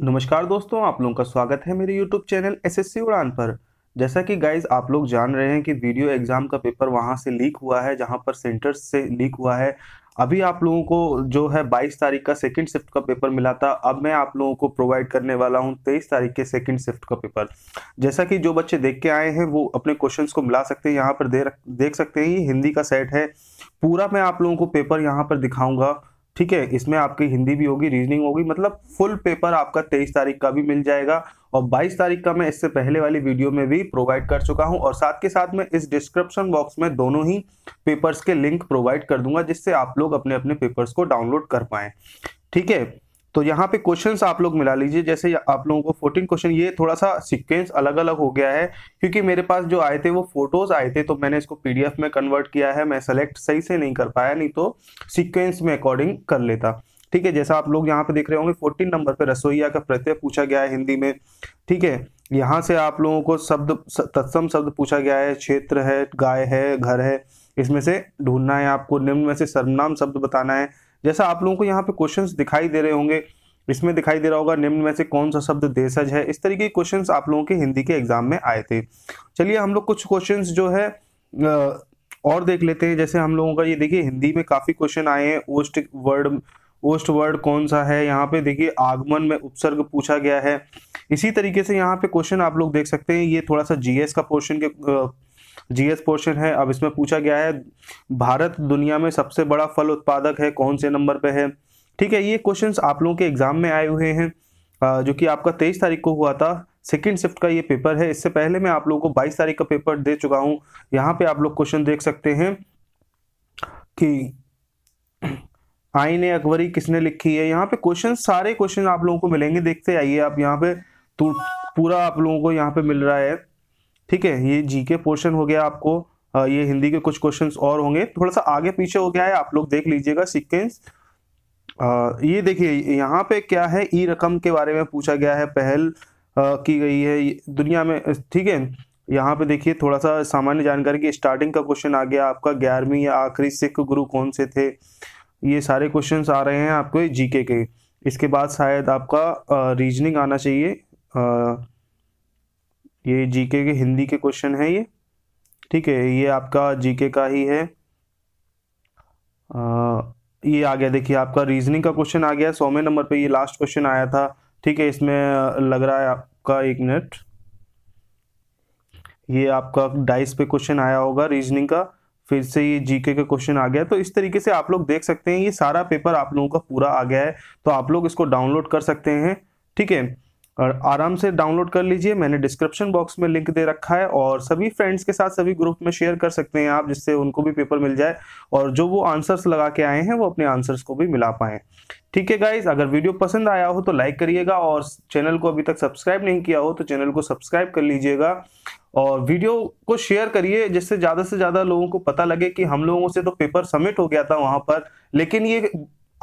नमस्कार दोस्तों आप लोगों का स्वागत है मेरे YouTube channel S S C Udaan पर जैसा कि गाइज आप लोग जान रहे हैं कि वीडियो एग्ज़ाम का पेपर वहाँ से लीक हुआ है जहाँ पर सेंटर्स से लीक हुआ है अभी आप लोगों को जो है 22 तारीख का सेकंड शिफ्ट का पेपर मिला था अब मैं आप लोगों को प्रोवाइड करने वाला हूं 23 तारीख के सेकंड शिफ्ट का पेपर जैसा कि जो बच्चे देख के आए हैं वो अपने क्वेश्चंस को मिला सकते हैं यहाँ पर दे देख सकते हैं ये हिंदी का सेट है पूरा मैं आप लोगों को पेपर यहाँ पर दिखाऊंगा ठीक है इसमें आपकी हिंदी भी होगी रीजनिंग होगी मतलब फुल पेपर आपका तेईस तारीख का भी मिल जाएगा और 22 तारीख का मैं इससे पहले वाली वीडियो में भी प्रोवाइड कर चुका हूं और साथ के साथ मैं इस डिस्क्रिप्शन बॉक्स में दोनों ही पेपर्स के लिंक प्रोवाइड कर दूंगा जिससे आप लोग अपने अपने पेपर्स को डाउनलोड कर पाएँ ठीक है तो यहाँ पे क्वेश्चन आप लोग मिला लीजिए जैसे आप लोगों को फोर्टीन क्वेश्चन ये थोड़ा सा सिक्वेंस अलग अलग हो गया है क्योंकि मेरे पास जो आए थे वो फोटोज आए थे तो मैंने इसको पीडीएफ में कन्वर्ट किया है मैं सेलेक्ट सही से नहीं कर पाया नहीं तो सिक्वेंस में अकॉर्डिंग कर लेता ठीक है जैसा आप लोग यहाँ पे देख रहे होंगे फोर्टीन नंबर पे रसोईया का प्रत्यय पूछा गया है हिंदी में ठीक है यहाँ से आप लोगों को शब्द तत्सम शब्द पूछा गया है क्षेत्र है गाय है घर है इसमें से ढूंढना है आपको निम्न में से सर्वनाम शब्द बताना है जैसा आप लोगों को यहाँ पे क्वेश्चन दिखाई दे रहे होंगे इसमें दिखाई दे रहा होगा निम्न में से कौन सा शब्द देशज है इस तरीके के क्वेश्चन आप लोगों के हिंदी के एग्जाम में आए थे चलिए हम लोग कुछ क्वेश्चन जो है और देख लेते हैं जैसे हम लोगों का ये देखिए हिंदी में काफी क्वेश्चन आए हैं ओस्ट वर्ड ओस्ट वर्ड कौन सा है यहाँ पे देखिए आगमन में उपसर्ग पूछा गया है इसी तरीके से यहाँ पे क्वेश्चन आप लोग देख सकते हैं ये थोड़ा सा जीएस का पोर्शन के जीएस पोर्शन है अब इसमें पूछा गया है भारत दुनिया में सबसे बड़ा फल उत्पादक है कौन से नंबर पे है ठीक है ये क्वेश्चन आप लोगों के एग्जाम में आए हुए हैं जो कि आपका तेईस तारीख को हुआ था सेकेंड शिफ्ट का ये पेपर है इससे पहले मैं आप लोगों को बाईस तारीख का पेपर दे चुका हूँ यहाँ पे आप लोग क्वेश्चन देख सकते हैं कि आईने अकबरी किसने लिखी है यहाँ पे क्वेश्चन सारे क्वेश्चन आप लोगों को मिलेंगे देखते आइए आप यहाँ पे तो पूरा आप लोगों को यहाँ पे मिल रहा है ठीक है ये जी के पोर्शन हो गया आपको ये हिंदी के कुछ क्वेश्चंस और होंगे थोड़ा सा आगे पीछे हो गया है आप लोग देख लीजिएगा सीक्वेंस ये देखिए यहाँ पे क्या है ई रकम के बारे में पूछा गया है पहल की गई है दुनिया में ठीक है यहाँ पे देखिए थोड़ा सा सामान्य जानकारी की स्टार्टिंग का क्वेश्चन आ गया आपका ग्यारहवीं या आखिरी सिख गुरु कौन से थे ये सारे क्वेश्चन आ रहे हैं आपके जीके के इसके बाद शायद आपका रीजनिंग आना चाहिए ये जीके के हिंदी के क्वेश्चन है ये ठीक है ये आपका जीके का ही है आ, ये आ गया देखिए आपका रीजनिंग का क्वेश्चन आ गया सौवें नंबर पे ये लास्ट क्वेश्चन आया था ठीक है इसमें लग रहा है आपका एक मिनट ये आपका डाइस पे क्वेश्चन आया होगा रीजनिंग का फिर से ये जीके का क्वेश्चन आ गया तो इस तरीके से आप लोग देख सकते हैं ये सारा पेपर आप लोगों का पूरा आ गया है तो आप लोग इसको डाउनलोड कर सकते हैं ठीक है और आराम से डाउनलोड कर लीजिए मैंने डिस्क्रिप्शन बॉक्स में लिंक दे रखा है और सभी फ्रेंड्स के साथ सभी ग्रुप में शेयर कर सकते हैं आप जिससे उनको भी पेपर मिल जाए और जो वो आंसर्स लगा के आए हैं वो अपने आंसर्स को भी मिला पाएँ ठीक है गाइज अगर वीडियो पसंद आया हो तो लाइक करिएगा और चैनल को अभी तक सब्सक्राइब नहीं किया हो तो चैनल को सब्सक्राइब कर लीजिएगा और वीडियो को शेयर करिए जिससे ज़्यादा से ज़्यादा लोगों को पता लगे कि हम लोगों से तो पेपर सबमिट हो गया था वहाँ पर लेकिन ये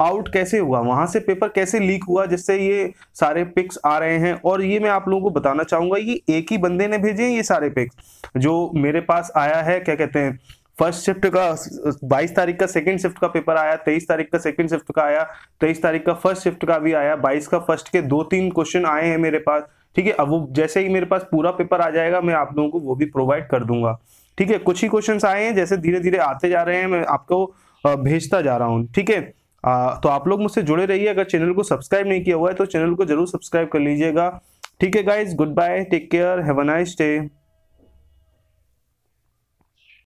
आउट कैसे हुआ वहां से पेपर कैसे लीक हुआ जिससे ये सारे पिक्स आ रहे हैं और ये मैं आप लोगों को बताना चाहूंगा ये एक ही बंदे ने भेजे हैं ये सारे पिक्स जो मेरे पास आया है क्या कहते हैं फर्स्ट शिफ्ट का बाईस तारीख का सेकंड शिफ्ट का पेपर आया तेईस तारीख का सेकंड शिफ्ट का आया तेईस तारीख का फर्स्ट शिफ्ट का भी आया बाईस का फर्स्ट के दो तीन क्वेश्चन आए हैं मेरे पास ठीक है अब वो जैसे ही मेरे पास पूरा पेपर आ जाएगा मैं आप लोगों को वो भी प्रोवाइड कर दूंगा ठीक है कुछ ही क्वेश्चन आए हैं जैसे धीरे धीरे आते जा रहे हैं मैं आपको भेजता जा रहा हूँ ठीक है आ, तो आप लोग मुझसे जुड़े रहिए अगर चैनल को सब्सक्राइब नहीं किया हुआ है तो चैनल को जरूर सब्सक्राइब कर लीजिएगा ठीक है guys goodbye take care have a nice day